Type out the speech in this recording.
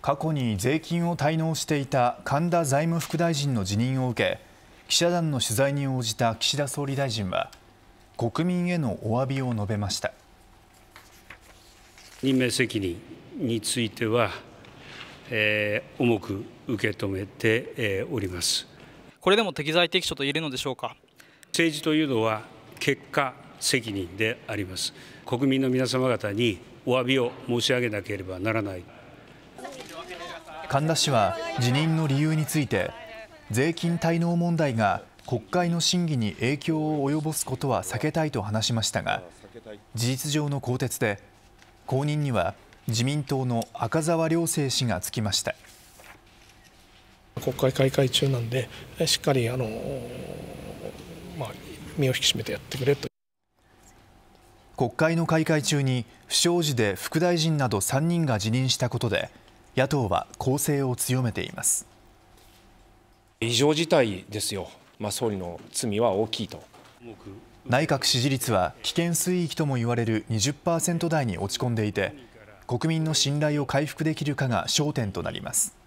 過去に税金を滞納していた神田財務副大臣の辞任を受け記者団の取材に応じた岸田総理大臣は国民へのお詫びを述べました任命責任については、えー、重く受け止めて、えー、おりますこれでも適材適所と言えるのでしょうか政治というのは結果責任であります国民の皆様方にお詫びを申し上げなければならない神田氏は辞任の理由について税金滞納問題が国会の審議に影響を及ぼすことは避けたいと話しましたが事実上の更迭で後任には自民党の赤澤良正氏がつきました国会開会中なんでしっかりあの、まあ、身を引き締めてやってくれと国会の開会中に不祥事で副大臣など3人が辞任したことで野党は攻勢を強めています異常事態ですよ、まあ、総理の罪は大きいと内閣支持率は危険水域とも言われる20%台に落ち込んでいて国民の信頼を回復できるかが焦点となります